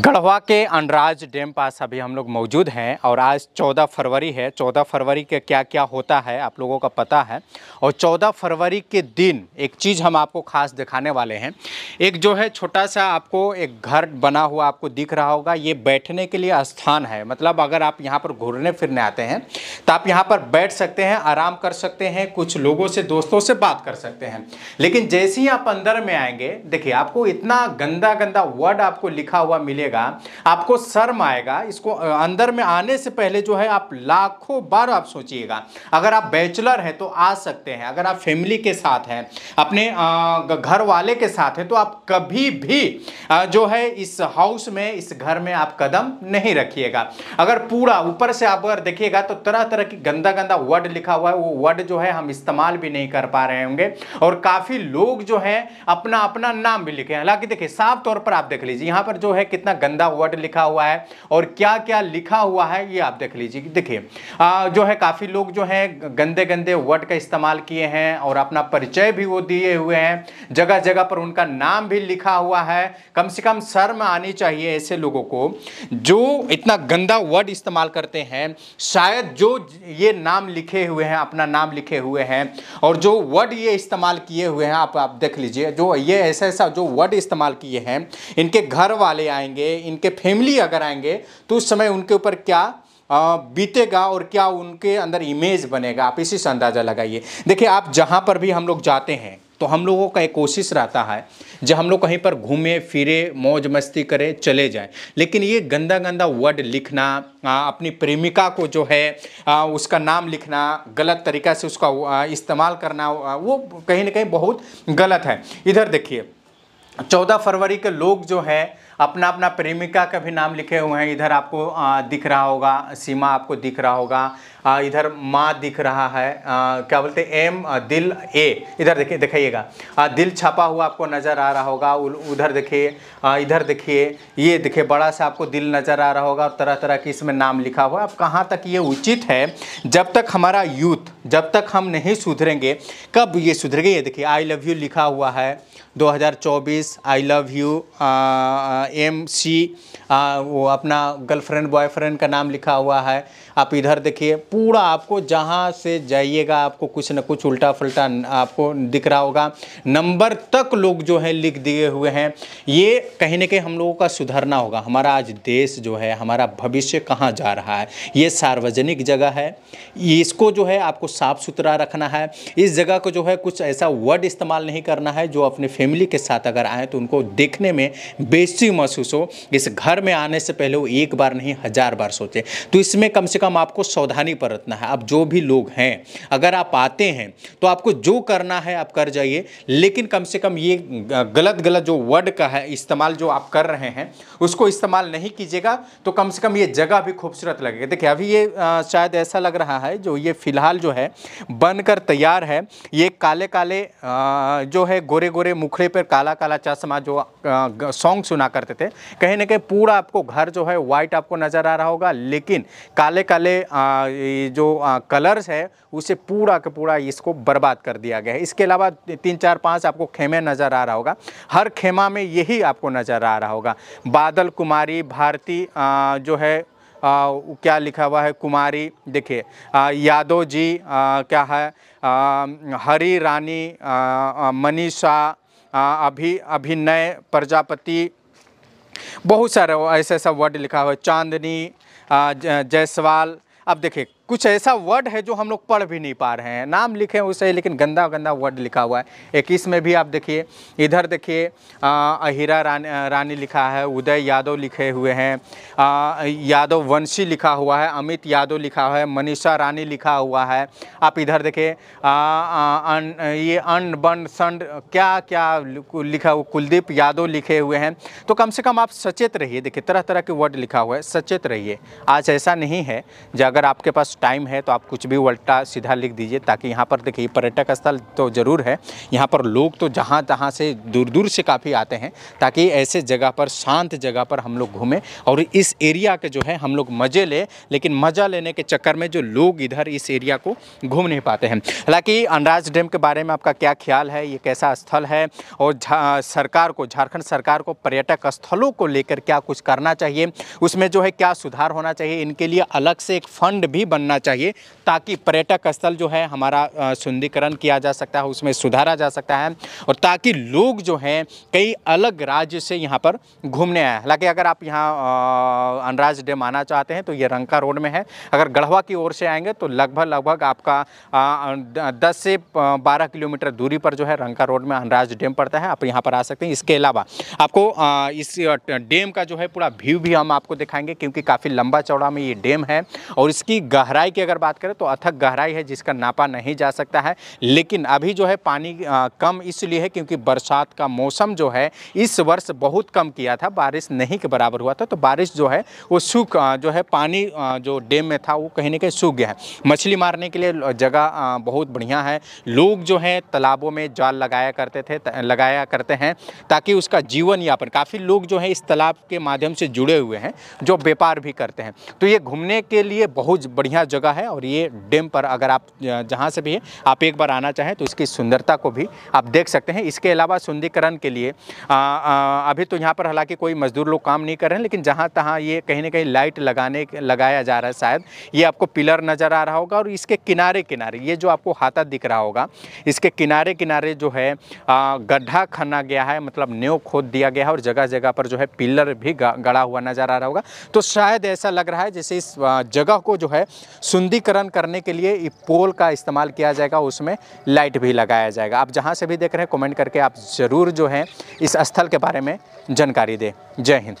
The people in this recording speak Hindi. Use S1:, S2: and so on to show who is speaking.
S1: गढ़वा के अनराज डैम पास अभी हम लोग मौजूद हैं और आज 14 फरवरी है 14 फरवरी के क्या क्या होता है आप लोगों का पता है और 14 फरवरी के दिन एक चीज़ हम आपको खास दिखाने वाले हैं एक जो है छोटा सा आपको एक घर बना हुआ आपको दिख रहा होगा ये बैठने के लिए स्थान है मतलब अगर आप यहाँ पर घूरने फिरने आते हैं तो आप यहाँ पर बैठ सकते हैं आराम कर सकते हैं कुछ लोगों से दोस्तों से बात कर सकते हैं लेकिन जैसे ही आप अंदर में आएंगे देखिए आपको इतना गंदा गंदा वर्ड आपको लिखा हुआ मिले मिलेगा आपको शर्म आएगा इसको अंदर में आने से पहले जो है आप लाखों बार आप सोचिएगा अगर आप बैचलर हैं तो आ सकते हैं अगर आप फैमिली के साथ हैं अपने घर वाले के साथ हैं तो आप कभी भी जो है इस हाउस में इस घर में आप कदम नहीं रखिएगा अगर पूरा ऊपर से आप अगर देखिएगा तो तरह तरह की गंदा गंदा वर्ड लिखा हुआ है वो वर्ड जो है हम इस्तेमाल भी नहीं कर पा रहे होंगे और काफ़ी लोग जो है अपना अपना नाम भी लिखे हालांकि देखिए साफ तौर पर आप देख लीजिए यहां पर जो है कितना गंदा वर्ड लिखा हुआ है और क्या क्या लिखा हुआ है ये आप देख लीजिए देखिए जो है काफ़ी लोग जो है गंदे गंदे वर्ड का इस्तेमाल किए हैं और अपना परिचय भी वो दिए हुए हैं जगह जगह पर उनका नाम भी लिखा हुआ है कम से कम शर्म आनी चाहिए ऐसे लोगों को जो इतना गंदा वर्ड इस्तेमाल करते हैं शायद जो ये नाम लिखे हुए हैं अपना नाम लिखे हुए हैं और जो वर्ड ये इस्तेमाल किए हुए हैं आप आप देख लीजिए जो ये ऐसा ऐसा जो वर्ड इस्तेमाल किए हैं इनके घर वाले आएंगे आएंगे इनके फैमिली अगर आएंगे तो उस समय उनके ऊपर क्या बीतेगा और क्या उनके अंदर इमेज बनेगा आप इसी से अंदाज़ा लगाइए देखिए आप जहाँ पर भी हम लोग जाते हैं तो हम लोगों का एक कोशिश रहता है जब हम लोग कहीं पर घूमें फिरे मौज मस्ती करें चले जाएं लेकिन ये गंदा गंदा वर्ड लिखना आ, अपनी प्रेमिका को जो है आ, उसका नाम लिखना गलत तरीक़ा से उसका इस्तेमाल करना वो कहीं ना कहीं बहुत गलत है इधर देखिए चौदह फरवरी के लोग जो हैं अपना अपना प्रेमिका का भी नाम लिखे हुए हैं इधर आपको दिख रहा होगा सीमा आपको दिख रहा होगा इधर माँ दिख रहा है क्या बोलते एम दिल ए इधर देखिए दिखाइएगा दिल छपा हुआ आपको नज़र आ रहा होगा उधर देखिए इधर देखिए ये देखिए बड़ा सा आपको दिल नज़र आ रहा होगा और तरह तरह की इसमें नाम लिखा हुआ अब कहाँ तक ये उचित है जब तक हमारा यूथ जब तक हम नहीं सुधरेंगे कब ये सुधरेंगे ये देखिए आई लव यू लिखा हुआ है 2024 I love you M C वो अपना गर्लफ्रेंड बॉयफ्रेंड का नाम लिखा हुआ है आप इधर देखिए पूरा आपको जहाँ से जाइएगा आपको कुछ ना कुछ उल्टा फुलटा आपको दिख रहा होगा नंबर तक लोग जो है लिख दिए हुए हैं ये कहीं ना कहीं हम लोगों का सुधरना होगा हमारा आज देश जो है हमारा भविष्य कहाँ जा रहा है ये सार्वजनिक जगह है इसको जो है आपको साफ़ सुथरा रखना है इस जगह को जो है कुछ ऐसा वर्ड इस्तेमाल नहीं करना है जो अपने फैमिली के साथ अगर आए तो उनको देखने में बेसी महसूस हो इस घर में आने से पहले वो एक बार नहीं हज़ार बार सोचे तो इसमें कम से कम आपको सावधानी बरतना है आप जो भी लोग हैं अगर आप आते हैं तो आपको जो करना है आप कर जाइए लेकिन कम से कम ये गलत गलत जो वर्ड का है इस्तेमाल जो आप कर रहे हैं उसको इस्तेमाल नहीं कीजिएगा तो कम से कम ये जगह भी खूबसूरत लगेगा देखिए अभी ये शायद ऐसा लग रहा है जो ये फ़िलहाल जो है बनकर तैयार है ये काले काले जो है गोरे गोरे मुखड़े पर काला काला चश्मा जो सॉन्ग सुना कर करते थे कहीं ना कहीं पूरा आपको घर जो है वाइट आपको नज़र आ रहा होगा लेकिन काले काले जो कलर्स है उसे पूरा का पूरा इसको बर्बाद कर दिया गया है इसके अलावा तीन चार पाँच आपको खेमे नज़र आ रहा होगा हर खेमा में यही आपको नज़र आ रहा होगा बादल कुमारी भारती जो है आ, क्या लिखा हुआ है कुमारी देखिए यादव जी आ, क्या है आ, हरी रानी मनीषा अभी अभिनय प्रजापति बहुत सारा ऐसा ऐसा वर्ड लिखा हुआ है चांदनी जायसवाल अब देखिए कुछ ऐसा वर्ड है जो हम लोग पढ़ भी नहीं पा रहे हैं नाम लिखे हैं उसे लेकिन गंदा गंदा वर्ड लिखा हुआ है इक्कीस में भी आप देखिए इधर देखिए अहिरा रानी रानी लिखा है उदय यादव लिखे हुए हैं यादव वंशी लिखा हुआ है अमित यादव लिखा हुआ है मनीषा रानी लिखा हुआ है आप इधर देखिए ये अन बन सन क्या क्या लिखा हुआ कुलदीप यादव लिखे हुए हैं तो कम से कम आप सचेत रहिए देखिए तरह तरह के वर्ड लिखा हुआ है सचेत रहिए आज ऐसा नहीं है जो अगर आपके पास टाइम है तो आप कुछ भी उल्टा सीधा लिख दीजिए ताकि यहाँ पर देखिए पर्यटक स्थल तो ज़रूर है यहाँ पर लोग तो जहाँ तहाँ से दूर दूर से काफ़ी आते हैं ताकि ऐसे जगह पर शांत जगह पर हम लोग घूमें और इस एरिया के जो है हम लोग मज़े लें लेकिन मज़ा लेने के चक्कर में जो लोग इधर इस एरिया को घूम नहीं पाते हैं हालाँकि अनराज डैम के बारे में आपका क्या ख्याल है ये कैसा स्थल है और सरकार को झारखंड सरकार को पर्यटक स्थलों को लेकर क्या कुछ करना चाहिए उसमें जो है क्या सुधार होना चाहिए इनके लिए अलग से एक फंड भी बन बनना चाहिए ताकि पर्यटक स्थल जो है हमारा सुंदरीकरण किया जा सकता है उसमें सुधारा जा सकता है और ताकि लोग जो हैं कई अलग राज्य से यहाँ पर घूमने आए हालांकि अगर आप यहाँ अनराज डैम आना चाहते हैं तो ये रंका रोड में है अगर गढ़वा की ओर से आएंगे तो लगभग लगभग आपका दस से बारह किलोमीटर दूरी पर जो है रंका रोड में अनराज डैम पड़ता है आप यहाँ पर आ सकते हैं इसके अलावा आपको इस डैम का जो है पूरा व्यू भी हम आपको दिखाएंगे क्योंकि काफ़ी लंबा चौड़ा में ये डैम है और इसकी गहरा गहराई की अगर बात करें तो अथक गहराई है जिसका नापा नहीं जा सकता है लेकिन अभी जो है पानी कम इसलिए है क्योंकि बरसात का मौसम जो है इस वर्ष बहुत कम किया था बारिश नहीं के बराबर हुआ था तो बारिश जो है वो सूख जो है पानी जो डैम में था वो कहीं ना कहीं सूख गया है मछली मारने के लिए जगह बहुत बढ़िया है लोग जो है तालाबों में जाल लगाया करते थे लगाया करते हैं ताकि उसका जीवन यापन काफ़ी लोग जो है इस तालाब के माध्यम से जुड़े हुए हैं जो व्यापार भी करते हैं तो ये घूमने के लिए बहुत बढ़िया बढ़िया जगह है और ये डैम पर अगर आप जहाँ से भी है आप एक बार आना चाहें तो इसकी सुंदरता को भी आप देख सकते हैं इसके अलावा सुंदरीकरण के लिए आ, आ, अभी तो यहाँ पर हालांकि कोई मजदूर लोग काम नहीं कर रहे हैं लेकिन जहाँ तहाँ ये कहीं ना कहीं लाइट लगाने लगाया जा रहा है शायद ये आपको पिलर नज़र आ रहा होगा और इसके किनारे किनारे ये जो आपको हाथा दिख रहा होगा इसके किनारे किनारे जो है गड्ढा खना गया है मतलब नेव खोद दिया गया है और जगह जगह पर जो है पिलर भी गड़ा हुआ नज़र आ रहा होगा तो शायद ऐसा लग रहा है जैसे इस जगह को जो है सुंदीकरण करने के लिए पोल का इस्तेमाल किया जाएगा उसमें लाइट भी लगाया जाएगा आप जहाँ से भी देख रहे हैं कमेंट करके आप ज़रूर जो है इस स्थल के बारे में जानकारी दें जय हिंद